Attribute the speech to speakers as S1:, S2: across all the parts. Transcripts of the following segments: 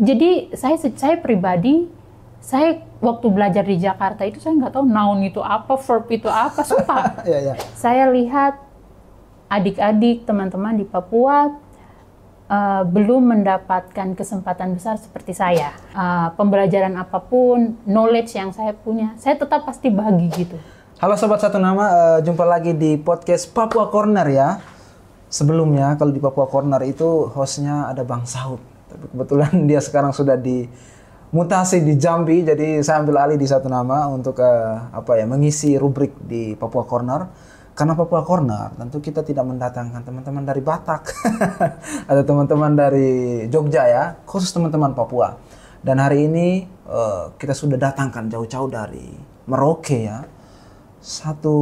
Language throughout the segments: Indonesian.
S1: jadi saya saya pribadi saya waktu belajar di Jakarta itu saya nggak tahu noun itu apa, verb itu apa, sumpah. ya, ya. Saya lihat adik-adik, teman-teman di Papua uh, belum mendapatkan kesempatan besar seperti saya. Uh, pembelajaran apapun, knowledge yang saya punya, saya tetap pasti bagi gitu.
S2: Halo sobat satu nama, uh, jumpa lagi di podcast Papua Corner ya. Sebelumnya kalau di Papua Corner itu hostnya ada Bang Saud tapi kebetulan dia sekarang sudah di mutasi di Jambi, jadi saya ambil alih di satu nama untuk uh, apa ya mengisi rubrik di Papua Corner. Karena Papua Corner tentu kita tidak mendatangkan teman-teman dari Batak, ada teman-teman dari Jogja ya, khusus teman-teman Papua. Dan hari ini uh, kita sudah datangkan jauh-jauh dari Merauke ya, satu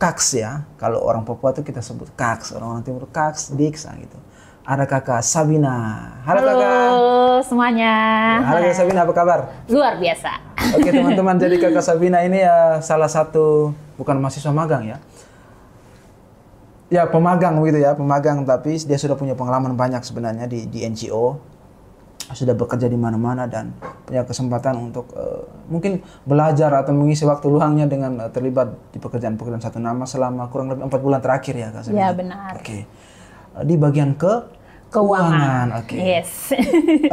S2: kaks ya, kalau orang Papua itu kita sebut kaks, orang-orang timur kaks, diksa nah gitu ada kakak Sabina. Halo, Halo
S1: kakak. semuanya. Ya, halo kakak Sabina, apa kabar? Luar biasa.
S2: Oke teman-teman, jadi kakak Sabina ini ya salah satu bukan mahasiswa magang ya. Ya pemagang gitu ya, pemagang tapi dia sudah punya pengalaman banyak sebenarnya di, di NGO. Sudah bekerja di mana-mana dan punya kesempatan untuk uh, mungkin belajar atau mengisi waktu luangnya dengan uh, terlibat di pekerjaan-pekerjaan satu nama selama kurang lebih empat bulan terakhir ya Kak Sabina. Ya
S1: benar. Oke. Okay
S2: di bagian ke keuangan. Oke. Okay.
S1: Yes.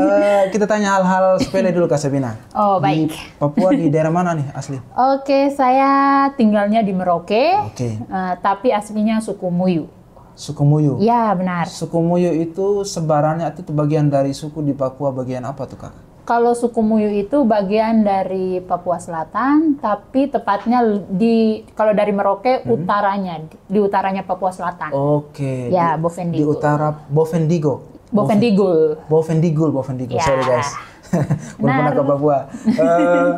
S1: uh,
S2: kita tanya hal-hal sepele dulu Kak Sabina. Oh, baik. Di Papua di daerah mana nih asli? Oke,
S1: okay, saya tinggalnya di Merauke. Oke. Okay. Uh, eh, tapi aslinya suku Muyu.
S2: Suku Muyu. Ya, benar. Suku Muyu itu sebarannya itu bagian dari suku di Papua bagian apa tuh, Kak?
S1: kalau suku Muyu itu bagian dari Papua Selatan, tapi tepatnya di kalau dari Merauke hmm. utaranya, di utaranya Papua Selatan.
S2: Oke. Okay. Ya, di, Bovendigul. Di utara Bovendigo. Bovendigul. Bovendigul, Bovendigul. Ya. Sorry guys. Belum pernah ke Papua. uh,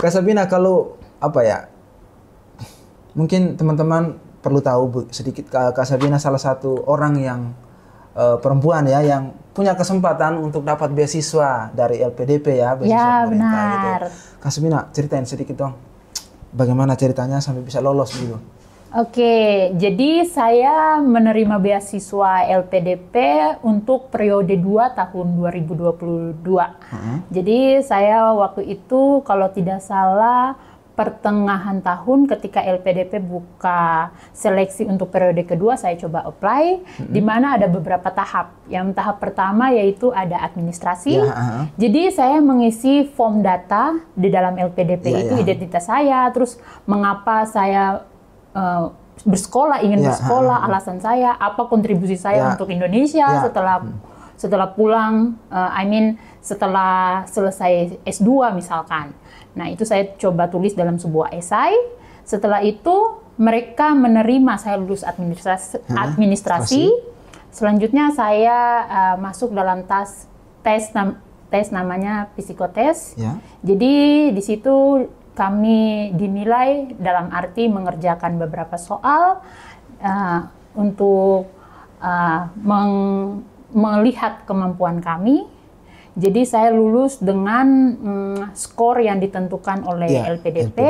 S2: Kak kalau apa ya? Mungkin teman-teman perlu tahu sedikit Kasabina salah satu orang yang uh, perempuan ya yang punya kesempatan untuk dapat beasiswa dari LPDP ya, beasiswa ya, pemerintah
S1: gitu. benar. gitu.
S2: Kasmina, ceritain sedikit dong. Bagaimana ceritanya sampai bisa lolos gitu?
S1: Oke, jadi saya menerima beasiswa LPDP untuk periode 2 tahun 2022. Hmm. Jadi saya waktu itu kalau tidak salah pertengahan tahun ketika LPDP buka seleksi untuk periode kedua saya coba apply mm-hmm. di mana ada beberapa tahap. Yang tahap pertama yaitu ada administrasi. Yeah, ya, uh-huh. Jadi saya mengisi form data di dalam LPDP yeah, itu yeah. identitas saya, terus mengapa saya uh, bersekolah, ingin yeah, ya, bersekolah, uh-huh. alasan saya, apa kontribusi saya yeah. untuk Indonesia yeah. setelah hmm. setelah pulang uh, I mean setelah selesai S2 misalkan. Nah, itu saya coba tulis dalam sebuah esai. Setelah itu mereka menerima saya lulus administrasi, Hmm, administrasi. Selanjutnya saya uh, masuk dalam tas tes nam, tes namanya psikotes. Ya. Jadi di situ kami dinilai dalam arti mengerjakan beberapa soal uh, untuk uh, melihat kemampuan kami jadi saya lulus dengan mm, skor yang ditentukan oleh ya, LPDP. LPDP.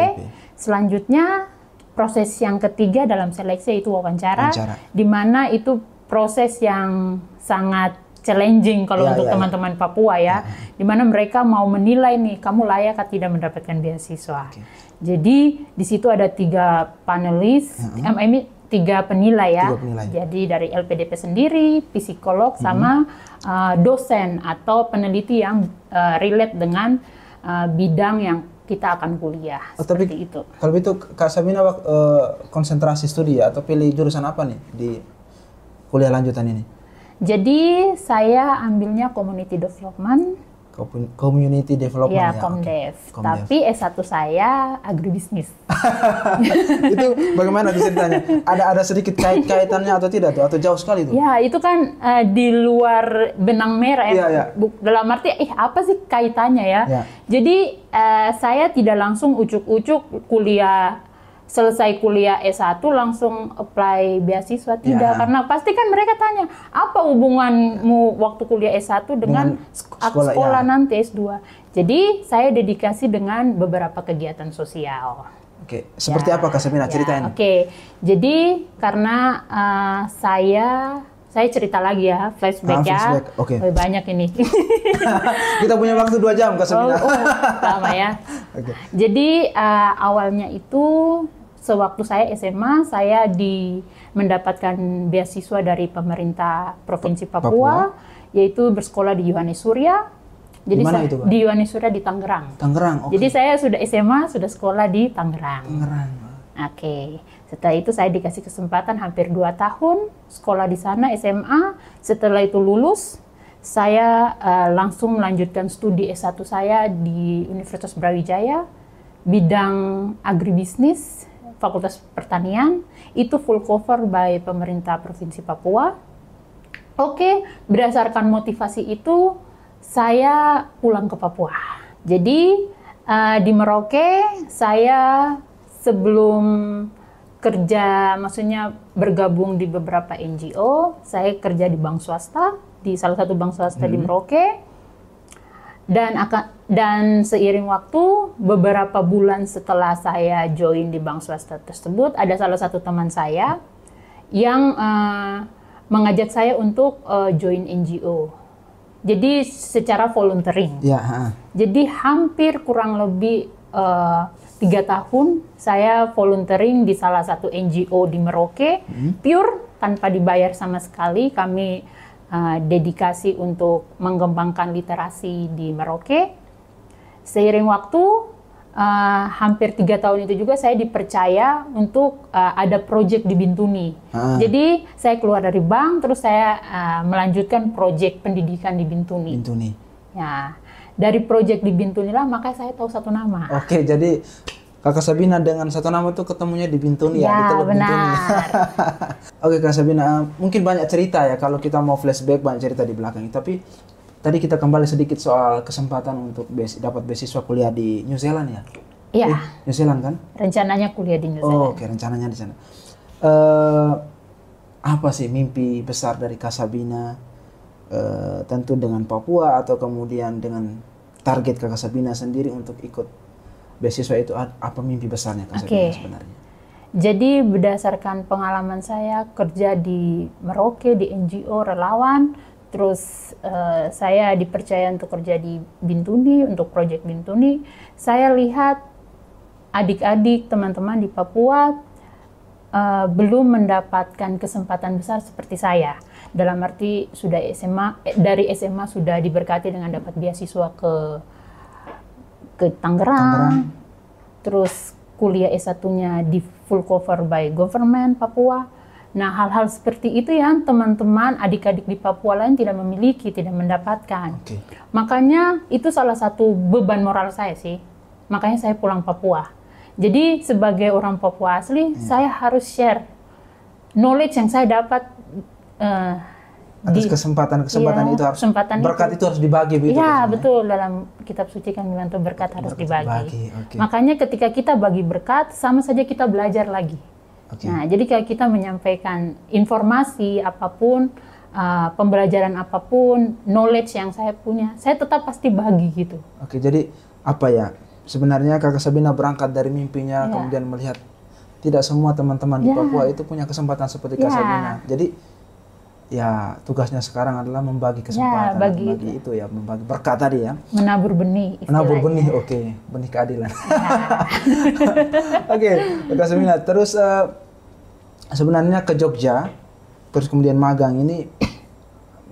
S1: Selanjutnya proses yang ketiga dalam seleksi itu wawancara, wawancara. di mana itu proses yang sangat challenging kalau ya, untuk ya, ya. teman-teman ya, Papua ya, ya. di mana mereka mau menilai nih kamu layak atau tidak mendapatkan beasiswa. Okay. Jadi di situ ada tiga panelis, ya tiga penilai ya. Tiga penilai. Jadi dari LPDP sendiri, psikolog -hmm. sama uh, dosen atau peneliti yang uh, relate dengan uh, bidang yang kita akan kuliah. Oh, tapi
S2: itu. Kalau itu Kak Sabina uh, konsentrasi studi ya atau pilih jurusan apa nih di kuliah lanjutan ini?
S1: Jadi saya ambilnya community development
S2: Community Development iya, ya, ya Okay. Tapi
S1: eh, S1 saya agribisnis.
S2: itu bagaimana ceritanya? Ada ada sedikit kait kaitannya atau tidak tuh atau jauh sekali tuh?
S1: Ya, itu kan uh, di luar benang merah ya. ya. Dalam arti eh apa sih kaitannya ya? ya. Jadi uh, saya tidak langsung ucuk-ucuk kuliah selesai kuliah S1 langsung apply beasiswa ya. tidak ya. karena pasti kan mereka tanya apa hubunganmu waktu kuliah S1 dengan, dengan sekolah, sekolah ya. nanti S2. Jadi saya dedikasi dengan beberapa kegiatan sosial.
S2: Oke, seperti ya. apa Kak Semina ya. ceritain?
S1: Oke. Jadi karena uh, saya saya cerita lagi ya flashback, ah, ya. flashback. ya okay. lebih banyak ini
S2: kita punya waktu dua jam kak Semina oh, oh, sama ya okay.
S1: jadi uh, awalnya itu sewaktu saya SMA saya di mendapatkan beasiswa dari pemerintah provinsi Papua, Papua. yaitu bersekolah di Yohanes Surya.
S2: Jadi saya, itu, di Yohanes
S1: Surya di Tangerang.
S2: Tangerang. Okay. Jadi
S1: saya sudah SMA sudah sekolah di Tangerang. Tangerang. Oke. Okay. Setelah itu saya dikasih kesempatan hampir 2 tahun sekolah di sana SMA. Setelah itu lulus, saya uh, langsung melanjutkan studi S1 saya di Universitas Brawijaya bidang agribisnis Fakultas Pertanian itu full cover by pemerintah Provinsi Papua. Oke, berdasarkan motivasi itu saya pulang ke Papua. Jadi uh, di Merauke saya sebelum kerja maksudnya bergabung di beberapa NGO, saya kerja di bank swasta, di salah satu bank swasta hmm. di Merauke dan akan dan seiring waktu beberapa bulan setelah saya join di bank swasta tersebut ada salah satu teman saya yang uh, mengajak saya untuk uh, join NGO. Jadi secara volunteering. Ya, ha. Jadi hampir kurang lebih eh, tiga uh, tahun saya volunteering di salah satu NGO di Merauke, hmm. pure tanpa dibayar sama sekali. Kami Uh, dedikasi untuk mengembangkan literasi di Merauke. Seiring waktu, uh, hampir tiga tahun itu juga saya dipercaya untuk uh, ada proyek di Bintuni. Ah. Jadi saya keluar dari bank, terus saya uh, melanjutkan proyek pendidikan di Bintuni. Bintuni. Ya, dari proyek di Bintuni lah, maka saya tahu satu nama.
S2: Oke, jadi Kakak Sabina dengan satu nama tuh ketemunya di Bintuni ya, ya di ya, Teluk Bintuni. Ya. Oke Kak Sabina, eh, mungkin banyak cerita ya kalau kita mau flashback banyak cerita di belakang. Tapi tadi kita kembali sedikit soal kesempatan untuk besi, dapat beasiswa kuliah di New Zealand ya. Iya. Eh, New Zealand kan?
S1: Rencananya kuliah di New oh, Zealand. Oh,
S2: Oke, okay, rencananya di sana. Uh, apa sih mimpi besar dari Kak Sabina? Uh, tentu dengan Papua atau kemudian dengan target Kak Sabina sendiri untuk ikut beasiswa itu apa mimpi besarnya Kak okay. sebenarnya?
S1: Jadi berdasarkan pengalaman saya kerja di Merauke di NGO relawan, terus uh, saya dipercaya untuk kerja di Bintuni untuk proyek Bintuni, saya lihat adik-adik teman-teman di Papua uh, belum mendapatkan kesempatan besar seperti saya. Dalam arti sudah SMA eh, dari SMA sudah diberkati dengan dapat beasiswa ke ke Tangerang, terus kuliah S1-nya di full cover by government Papua. Nah, hal-hal seperti itu yang teman-teman adik-adik di Papua lain tidak memiliki, tidak mendapatkan. Okay. Makanya itu salah satu beban moral saya sih. Makanya saya pulang Papua. Jadi sebagai orang Papua asli, hmm. saya harus share knowledge yang saya dapat uh,
S2: Atas kesempatan-kesempatan iya, itu harus kesempatan berkat itu. itu harus dibagi begitu. Iya,
S1: betul. Dalam kitab suci kan bilang tuh berkat harus berkat dibagi. dibagi. Okay. Makanya ketika kita bagi berkat sama saja kita belajar lagi. Okay. Nah, jadi kalau kita menyampaikan informasi apapun uh, pembelajaran apapun, knowledge yang saya punya, saya tetap pasti bagi gitu.
S2: Oke, jadi apa ya? Sebenarnya Kakak Sabina berangkat dari mimpinya, yeah. kemudian melihat tidak semua teman-teman yeah. di iya. Papua itu punya kesempatan seperti Kak yeah. Sabina. Jadi ya tugasnya sekarang adalah membagi ya, kesempatan, ya, bagi, membagi itu ya, membagi berkat tadi ya.
S1: Menabur benih. Istilahnya.
S2: Menabur benih, oke, okay. benih keadilan. Ya. oke, okay. Kak Semina. Terus uh, sebenarnya ke Jogja, terus kemudian magang ini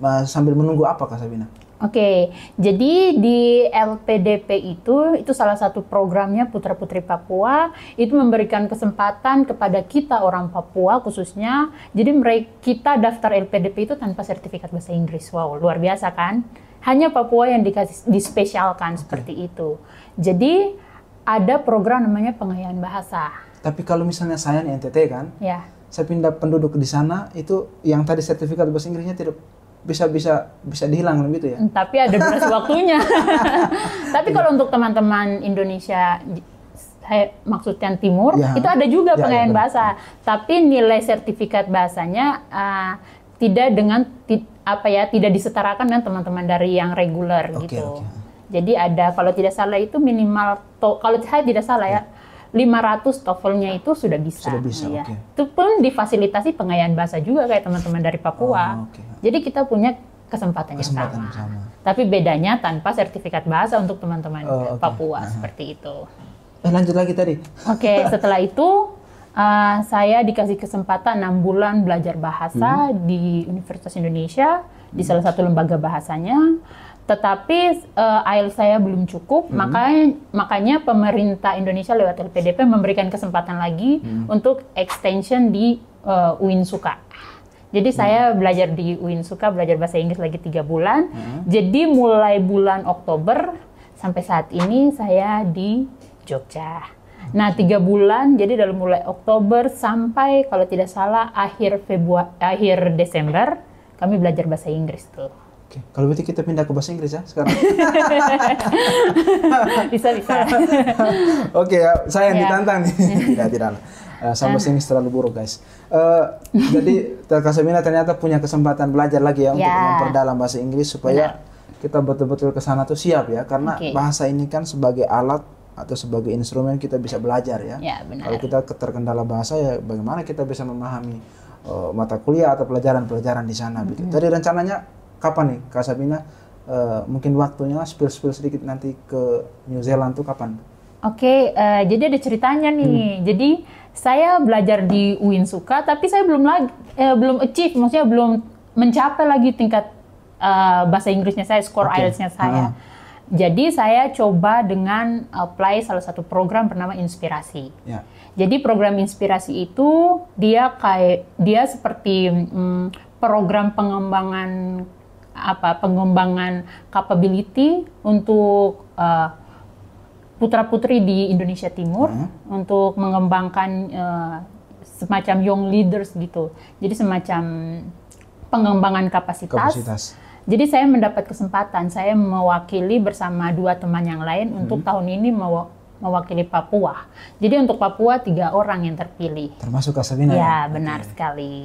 S2: uh, sambil menunggu apa Kak Sabina?
S1: Oke, jadi di LPDP itu, itu salah satu programnya Putra Putri Papua, itu memberikan kesempatan kepada kita orang Papua khususnya, jadi mereka kita daftar LPDP itu tanpa sertifikat bahasa Inggris. Wow, luar biasa kan? Hanya Papua yang dikasih dispesialkan Oke. seperti itu. Jadi ada program namanya pengayaan bahasa.
S2: Tapi kalau misalnya saya di NTT kan, ya. saya pindah penduduk di sana, itu yang tadi sertifikat bahasa Inggrisnya tidak bisa bisa bisa dihilangkan gitu ya. Hmm,
S1: tapi ada durasi waktunya. Tapi kalau untuk teman-teman Indonesia saya eh, maksudnya timur ya. itu ada juga ya, pengayaan ya, bahasa. Tapi nilai sertifikat bahasanya uh, eh, tidak dengan apa ya tidak disetarakan dengan teman-teman dari yang reguler okay, gitu. Okay. Jadi ada kalau tidak salah itu minimal to, kalau saya tidak salah ya, ya 500 TOEFL-nya itu sudah bisa. Sudah bisa, ya. okay. Itu pun difasilitasi pengayaan bahasa juga kayak teman-teman dari Papua. Oh, okay. Jadi kita punya kesempatan, yang sama. sama. Tapi bedanya tanpa sertifikat bahasa untuk teman-teman oh, okay. Papua -huh. seperti itu.
S2: Eh, lanjut lagi tadi. Oke, okay,
S1: setelah itu uh, saya dikasih kesempatan enam bulan belajar bahasa hmm. di Universitas Indonesia hmm. di salah satu lembaga bahasanya. Tetapi uh, eh, IELTS saya belum cukup, hmm. makanya makanya pemerintah Indonesia lewat LPDP memberikan kesempatan lagi hmm. untuk extension di uh, UIN Suka. Jadi hmm. saya belajar di UIN Suka belajar bahasa Inggris lagi tiga bulan. Hmm. Jadi mulai bulan Oktober sampai saat ini saya di Jogja. Nah tiga bulan, jadi dari mulai Oktober sampai kalau tidak salah akhir Februari, akhir Desember kami belajar bahasa Inggris tuh.
S2: Oke, kalau begitu kita pindah ke bahasa Inggris ya sekarang.
S1: bisa
S2: bisa. Oke, ya, saya yang ya. ditantang nih. tidak tidak. Uh, eh, sampai sini terlalu buruk guys. Uh, jadi Kasemina ternyata punya kesempatan belajar lagi ya, ya. untuk memperdalam bahasa Inggris supaya Benar. Ya. kita betul-betul ke sana tuh siap ya karena okay. bahasa ini kan sebagai alat atau sebagai instrumen kita bisa belajar ya. ya benar. Kalau kita terkendala bahasa ya bagaimana kita bisa memahami uh, mata kuliah atau pelajaran-pelajaran di sana. Mm -hmm. Jadi rencananya kapan nih Kak Sabina? Uh, mungkin waktunya spill-spill sedikit nanti ke New Zealand tuh kapan?
S1: Oke, okay, uh, jadi ada ceritanya nih. Hmm. Jadi saya belajar di UIN Suka tapi saya belum lagi eh, belum achieve maksudnya belum mencapai lagi tingkat uh, bahasa Inggrisnya saya skor okay. IELTS-nya ah. saya. Uh. Jadi saya coba dengan apply salah satu program bernama Inspirasi. Yeah. Jadi program Inspirasi itu dia kayak dia seperti mm, program pengembangan apa pengembangan capability untuk uh, putra-putri di Indonesia Timur hmm. untuk mengembangkan uh, semacam young leaders gitu. Jadi semacam pengembangan kapasitas. kapasitas. Jadi saya mendapat kesempatan, saya mewakili bersama dua teman yang lain hmm. untuk tahun ini mew mewakili Papua. Jadi untuk Papua tiga orang yang terpilih.
S2: Termasuk Kasabina. Ya, ya?
S1: benar okay. sekali.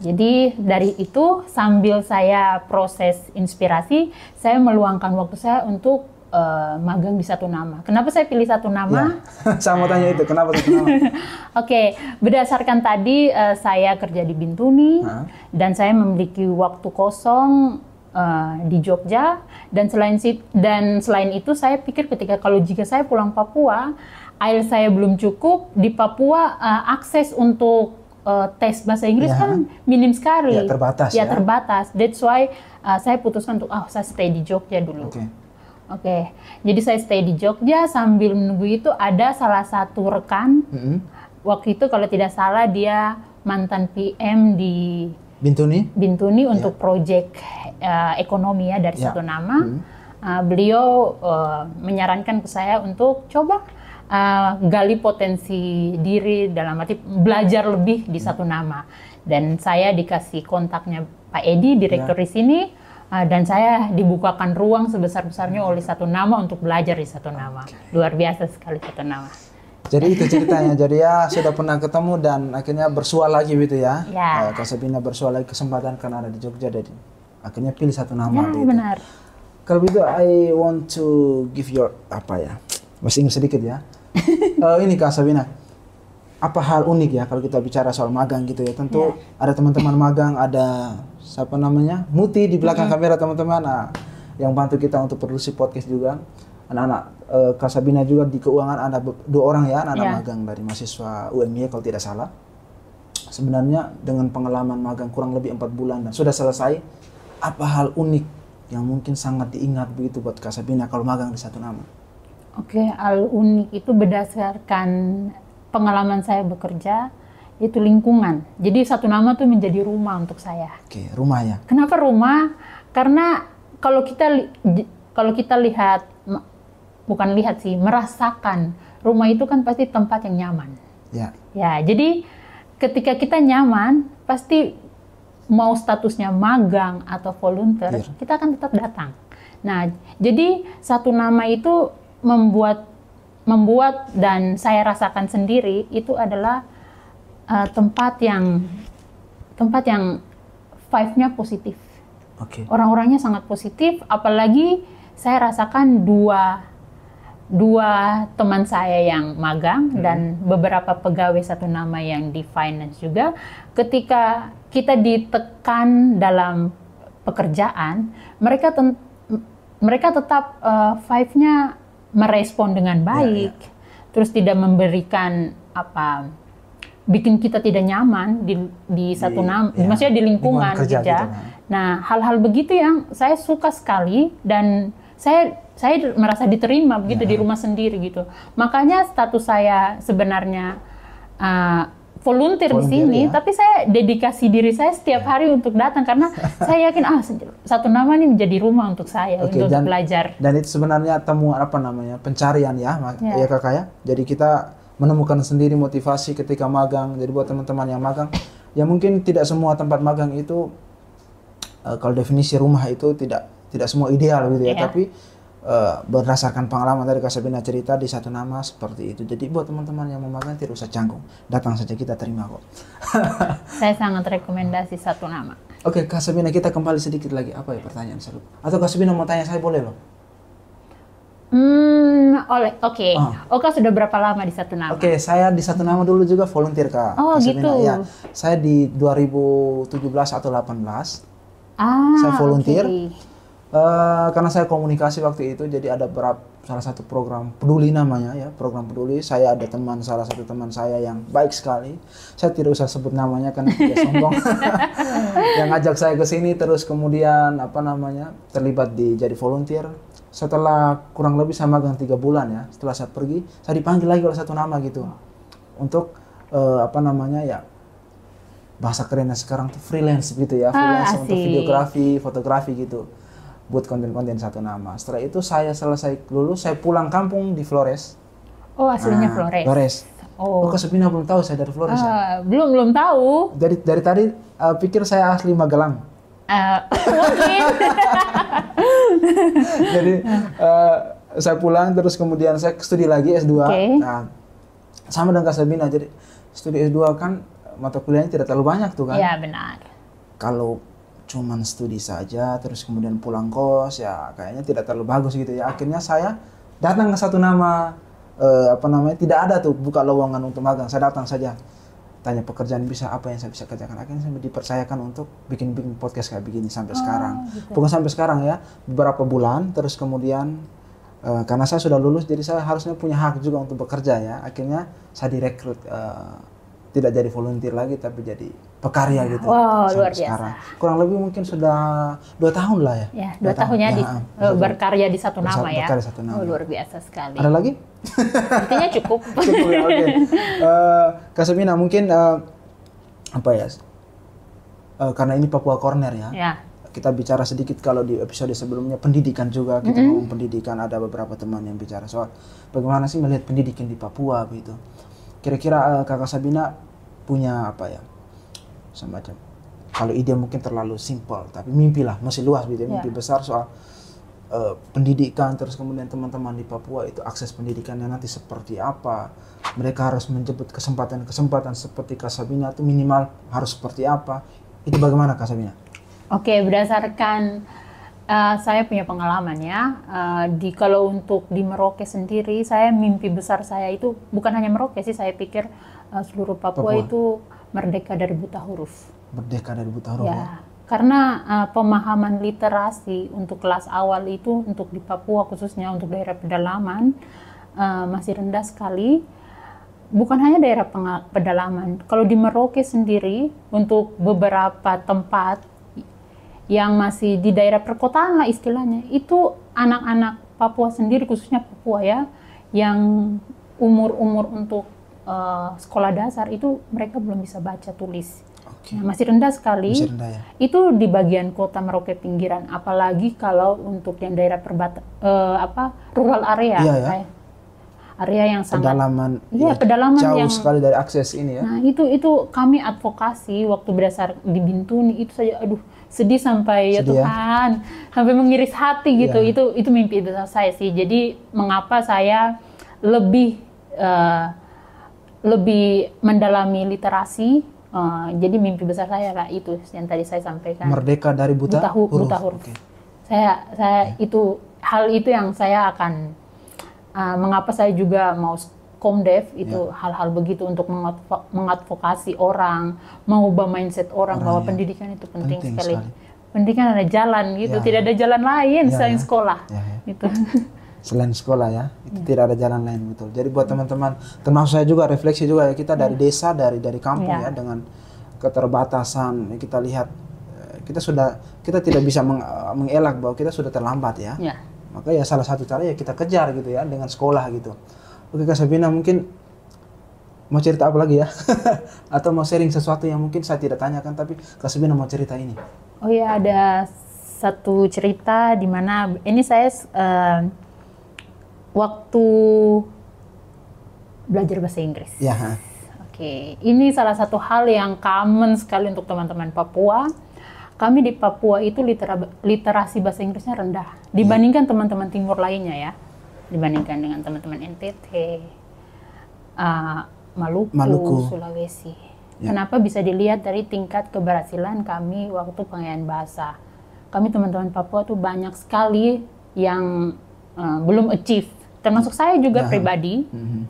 S1: Jadi dari itu sambil saya proses inspirasi, saya meluangkan waktu saya untuk Eh, magang di satu nama. Kenapa saya pilih satu nama?
S2: Ya. saya mau tanya itu, kenapa satu nama? Oke,
S1: okay. berdasarkan tadi uh, saya kerja di Bintuni huh? dan saya memiliki waktu kosong uh, di Jogja dan selain dan selain itu saya pikir ketika kalau jika saya pulang Papua, air saya belum cukup di Papua uh, akses untuk uh, tes bahasa Inggris ya. kan minim sekali. Ya terbatas. Ya, ya. terbatas. That's why uh, saya putuskan untuk ah oh, saya stay di Jogja dulu. Okay. Oke, okay. jadi saya stay di Jogja sambil menunggu itu ada salah satu rekan. Mm -hmm. Waktu itu kalau tidak salah dia mantan PM di Bintuni. Bintuni yeah. untuk proyek uh, eh, ekonomi ya dari yeah. satu nama. Mm -hmm. uh, beliau uh, menyarankan ke saya untuk coba uh, gali potensi diri dalam arti belajar lebih di mm -hmm. satu nama. Dan saya dikasih kontaknya Pak Edi, iya. direktur yeah. di sini Eh, dan saya dibukakan ruang sebesar-besarnya oleh satu nama untuk belajar di satu nama. Okay. Luar biasa sekali satu nama.
S2: Jadi itu ceritanya. Jadi ya sudah pernah ketemu dan akhirnya bersuah lagi gitu ya. Ya. Eh, bersuah lagi kesempatan karena ada di Jogja jadi akhirnya pilih satu nama. Ya, gitu. benar. Kalau begitu I want to give your apa ya? Masih ingat sedikit ya. uh, ini Kak Sabina apa hal unik ya kalau kita bicara soal magang gitu ya tentu yeah. ada teman-teman magang ada siapa namanya Muti di belakang mm -hmm. kamera teman-teman nah, yang bantu kita untuk produksi podcast juga anak-anak eh, Kasabina juga di keuangan ada dua orang ya anak-anak yeah. magang dari mahasiswa UMY kalau tidak salah sebenarnya dengan pengalaman magang kurang lebih empat bulan dan sudah selesai apa hal unik yang mungkin sangat diingat begitu buat Kasabina kalau magang di satu nama
S1: Oke, okay, hal unik itu berdasarkan pengalaman saya bekerja itu lingkungan. Jadi satu nama tuh menjadi rumah untuk saya.
S2: Oke, rumah ya?
S1: Kenapa rumah? Karena kalau kita kalau kita lihat bukan lihat sih, merasakan rumah itu kan pasti tempat yang nyaman. Ya. Ya, jadi ketika kita nyaman, pasti mau statusnya magang atau volunteer, ya. kita akan tetap datang. Nah, jadi satu nama itu membuat membuat dan saya rasakan sendiri itu adalah uh, tempat yang tempat yang vibe-nya positif. Okay. Orang-orangnya sangat positif, apalagi saya rasakan dua dua teman saya yang magang hmm. dan beberapa pegawai satu nama yang di finance juga ketika kita ditekan dalam pekerjaan mereka ten, mereka tetap uh, eh, five-nya merespon dengan iya, baik, ya, ya. terus tidak memberikan apa bikin kita tidak nyaman di di satu di, iya, nama, ya, maksudnya di lingkungan, lingkungan kerja. gitu. Ya. gitu kan. nah, hal-hal begitu yang saya suka sekali dan saya saya merasa diterima begitu ya. di iya. rumah sendiri gitu. Makanya status saya sebenarnya uh, volunteer di sini, ya. tapi saya dedikasi diri saya setiap ya. hari untuk datang karena saya yakin ah satu nama ini menjadi rumah untuk saya okay, untuk dan, belajar.
S2: Dan itu sebenarnya temu apa namanya pencarian ya, ya, ya kakak ya. Jadi kita menemukan sendiri motivasi ketika magang. Jadi buat teman-teman yang magang, ya mungkin tidak semua tempat magang itu uh, kalau definisi rumah itu tidak tidak semua ideal gitu ya, ya. tapi Eh, berdasarkan pengalaman dari Kasabina cerita di satu nama seperti itu. Jadi buat teman-teman yang memakai tidak usah canggung, datang saja kita terima kok.
S1: Saya sangat rekomendasi satu
S2: nama. Oke, okay, Kasabina kita kembali sedikit lagi apa ya pertanyaan seru? Atau Kasabina mau tanya saya boleh loh.
S1: Hmm, oleh oke. Okay. Ah.
S2: Oh. Oka sudah berapa lama di satu nama? Oke, okay, saya di satu nama dulu juga volunteer Kak. Oh, Kasabina. gitu. Ya, saya di 2017 atau 18. Ah,
S1: saya volunteer. Okay
S2: Eh, karena saya komunikasi waktu itu jadi ada berapa salah satu program peduli namanya ya program peduli saya ada teman salah satu teman saya yang baik sekali saya tidak usah sebut namanya karena dia sombong yang ngajak saya ke sini terus kemudian apa namanya terlibat di jadi volunteer setelah kurang lebih sama dengan tiga bulan ya setelah saya pergi saya dipanggil lagi oleh satu nama gitu untuk uh, apa namanya ya bahasa kerennya sekarang tuh freelance gitu ya ah, freelance ah, untuk videografi fotografi gitu buat konten-konten satu nama. Setelah itu saya selesai lulus, saya pulang kampung di Flores.
S1: Oh, aslinya nah, Flores. Flores.
S2: Oh. oh ke Kesepina belum tahu saya dari Flores. Uh, ya?
S1: Ah, belum belum tahu.
S2: Dari dari tadi uh, pikir saya asli Magelang. Uh, Jadi uh, saya pulang terus kemudian saya studi lagi S2. Okay. Nah, sama dengan Sabina, Jadi studi S2 kan mata kuliahnya tidak terlalu banyak tuh kan. Iya, benar. Kalau cuman studi saja terus kemudian pulang kos ya kayaknya tidak terlalu bagus gitu ya akhirnya saya datang ke satu nama eh, apa namanya tidak ada tuh buka lowongan untuk magang saya datang saja tanya pekerjaan bisa apa yang saya bisa kerjakan akhirnya saya dipercayakan untuk bikin bikin podcast kayak begini sampai oh, sekarang gitu. bukan sampai sekarang ya beberapa bulan terus kemudian eh, karena saya sudah lulus jadi saya harusnya punya hak juga untuk bekerja ya akhirnya saya direkrut eh, tidak jadi volunteer lagi tapi jadi pekarya gitu. Wow, luar biasa. Sekarang. Kurang lebih mungkin sudah dua tahun lah ya.
S1: Ya, dua, dua tahunnya di, ya, eh, berkarya di satu nama ya. Berkarya satu nama. Oh, luar biasa sekali. Ada lagi? Intinya cukup. cukup ya, oke.
S2: Okay. Eh, uh, mungkin uh, apa ya? Uh, karena ini Papua Corner ya. ya kita bicara sedikit kalau di episode sebelumnya pendidikan juga kita mm -hmm. ngomong pendidikan ada beberapa teman yang bicara soal bagaimana sih melihat pendidikan di Papua begitu kira-kira uh, kakak Sabina punya apa ya semacam kalau ide mungkin terlalu simpel tapi mimpilah masih luas gitu ya, mimpi yeah. besar soal uh, pendidikan terus kemudian teman-teman di Papua itu akses pendidikannya nanti seperti apa mereka harus menjemput kesempatan-kesempatan seperti Kak Sabina itu minimal harus seperti apa itu bagaimana Kak Sabina?
S1: Oke okay, berdasarkan Uh, saya punya pengalaman ya. Uh, di kalau untuk di Merauke sendiri, saya mimpi besar saya itu bukan hanya Merauke sih, saya pikir uh, seluruh Papua, Papua itu merdeka dari buta huruf.
S2: Merdeka dari buta huruf. Ya. ya.
S1: Karena uh, pemahaman literasi untuk kelas awal itu untuk di Papua khususnya untuk daerah pedalaman uh, masih rendah sekali. Bukan hanya daerah pedalaman. Kalau di Merauke sendiri untuk beberapa tempat yang masih di daerah perkotaan lah istilahnya itu anak-anak Papua sendiri khususnya Papua ya yang umur-umur untuk uh, sekolah dasar itu mereka belum bisa baca tulis okay. nah, masih rendah sekali masih rendah, ya? itu di bagian kota Merauke pinggiran apalagi kalau untuk yang daerah perbat uh, eh, apa rural area iya, ya? area yang sangat pedalaman ya, ya pedalaman jauh yang, sekali
S2: dari akses ini ya nah
S1: itu itu kami advokasi waktu berdasar di Bintuni itu saja aduh sedih sampai ya, ya? Tuhan, ya? sampai mengiris hati gitu. Ya. Itu itu mimpi besar saya sih. Jadi mengapa saya lebih uh, lebih mendalami literasi. Uh, jadi mimpi besar saya lah itu yang tadi saya sampaikan. Merdeka dari buta, buta huruf. Buta huruf. Okay. Saya saya okay. itu hal itu yang saya akan uh, mengapa saya juga mau komdev itu ya. hal-hal ya. begitu untuk mengadvokasi orang, mengubah mindset orang, orang bahwa ya. pendidikan itu penting, penting sekali. sekali. Pendidikan ada jalan gitu, ya, tidak ya. ada jalan lain ya, selain ya. sekolah. Ya, ya. Gitu.
S2: Selain sekolah ya, itu ya. tidak ada jalan lain betul. Jadi buat teman-teman, termasuk saya juga refleksi juga ya kita dari desa, dari dari kampung ya, ya dengan keterbatasan kita lihat eh, kita sudah kita tidak bisa meng, eh, mengelak bahwa kita sudah terlambat ya. ya. Maka ya salah satu cara ya kita kejar gitu ya dengan sekolah gitu. Oke Kak Sabina mungkin mau cerita apa lagi ya? Atau mau sharing sesuatu yang mungkin saya tidak tanyakan tapi Kak Sabina mau cerita ini.
S1: Oh iya ada satu cerita di mana ini saya uh, waktu belajar bahasa Inggris. Ya. Oke, ini salah satu hal yang common sekali untuk teman-teman Papua. Kami di Papua itu literasi bahasa Inggrisnya rendah iya. dibandingkan teman-teman timur lainnya ya dibandingkan dengan teman-teman NTT, uh, eh, Maluku, Maluku, Sulawesi. Ya. Kenapa bisa dilihat dari tingkat keberhasilan kami waktu pengayaan bahasa? Kami teman-teman Papua tuh banyak sekali yang uh, belum achieve, termasuk saya juga nah. pribadi, mm -hmm.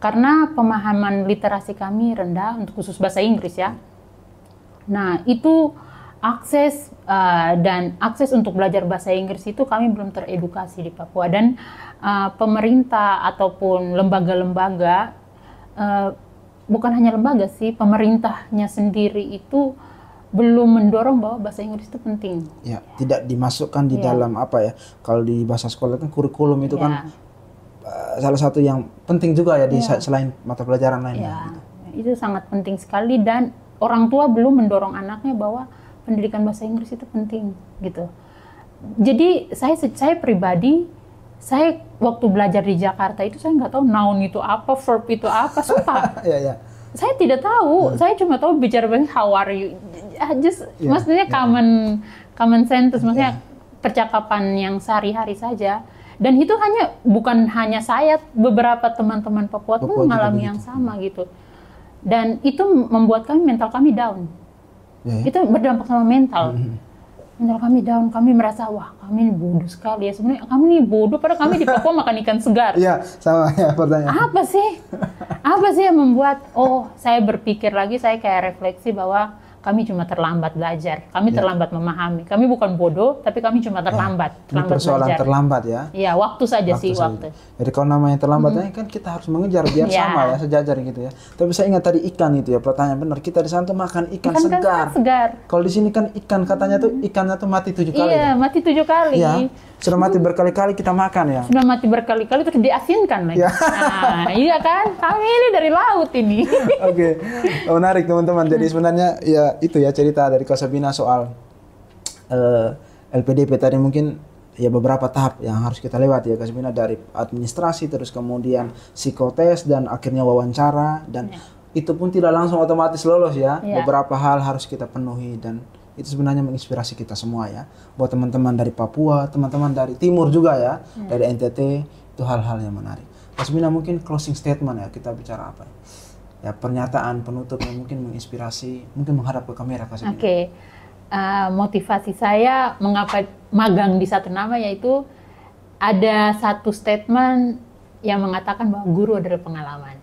S1: karena pemahaman literasi kami rendah untuk khusus bahasa Inggris ya. Nah itu akses uh, dan akses untuk belajar bahasa Inggris itu kami belum teredukasi di Papua dan uh, pemerintah ataupun lembaga-lembaga uh, bukan hanya lembaga sih pemerintahnya sendiri itu belum mendorong bahwa bahasa Inggris itu penting.
S2: Ya, tidak dimasukkan di ya. dalam apa ya? Kalau di bahasa sekolah kan kurikulum itu kan, ya. kan uh, salah satu yang penting juga ya, ya. di selain mata pelajaran lainnya. Ya. Gitu.
S1: Itu sangat penting sekali dan orang tua belum mendorong anaknya bahwa pendidikan bahasa Inggris itu penting gitu. Jadi saya saya pribadi saya waktu belajar di Jakarta itu saya nggak tahu noun itu apa, verb itu apa, sumpah. yeah, yeah. Saya tidak tahu, hmm. saya cuma tahu bicara bahasa how are you. Ah, just yeah, maksudnya yeah. common common sense, maksudnya iya. percakapan yang sehari-hari saja dan itu hanya bukan hanya saya beberapa teman-teman Papua, Papua pun mengalami yang sama gitu dan itu membuat kami mental kami down yeah. Hmm. itu berdampak sama mental. Mm -hmm. Mental kami down, kami merasa wah kami ini bodoh sekali ya sebenarnya kami ini bodoh padahal kami di Papua makan ikan segar.
S2: Iya sama ya pertanyaan. Apa
S1: sih? Apa sih yang membuat oh saya berpikir lagi saya kayak refleksi bahwa kami cuma terlambat belajar, kami ya. terlambat memahami. Kami bukan bodoh, tapi kami cuma iya. terlambat. Ya, terlambat persoalan belajar.
S2: terlambat ya. Iya,
S1: waktu saja waktu sih saja. waktu.
S2: Jadi kalau namanya terlambat, hmm. kan kita harus mengejar biar ya. sama ya, sejajar gitu ya. Tapi saya ingat tadi ikan itu ya, pertanyaan benar. Kita di sana tuh makan ikan, ikan kan segar. Kan segar. Kalau di sini kan ikan katanya tuh mhm. ikannya tuh mati tujuh kali. Iya, ya.
S1: mati tujuh kali. Ya.
S2: Sudah mati berkali-kali kita makan ya. Sudah
S1: mati berkali-kali terus diasinkan lagi. Ya. Nah, iya kan? Kami ini dari laut
S2: ini. Oke, okay. menarik teman-teman. Jadi mhm. sebenarnya ya itu ya cerita dari Kasabina soal uh, eh, LPDP tadi mungkin ya beberapa tahap yang harus kita lewati ya Kasbina dari administrasi terus kemudian psikotes dan akhirnya wawancara dan ya. itu pun tidak langsung otomatis lolos ya. ya beberapa hal harus kita penuhi dan itu sebenarnya menginspirasi kita semua ya buat teman-teman dari Papua teman-teman dari Timur juga ya, ya. dari NTT itu hal-hal yang menarik Kasbina mungkin closing statement ya kita bicara apa ya? ya pernyataan penutup yang mungkin menginspirasi, mungkin mengharap ke kamera kasih. Oke.
S1: Okay. Uh, eh, motivasi saya mengapa magang di satu nama yaitu ada satu statement yang mengatakan bahwa guru adalah pengalaman.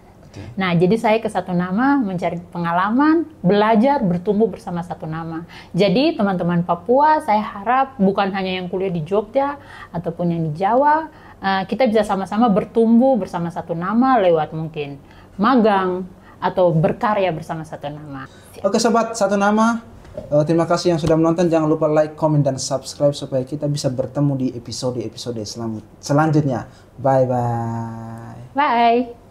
S1: Nah, jadi saya ke satu nama mencari pengalaman, belajar, bertumbuh bersama satu nama. Jadi teman-teman Papua, saya harap bukan hanya yang kuliah di Jogja ataupun yang di Jawa, eh, kita bisa sama-sama bertumbuh bersama satu nama lewat mungkin magang, atau berkarya bersama satu nama.
S2: Oke sobat, satu nama. Eh, terima kasih yang sudah menonton. Jangan lupa like, comment, dan subscribe supaya kita bisa bertemu di episode-episode selanjutnya. Bye-bye. Bye. -bye. Bye.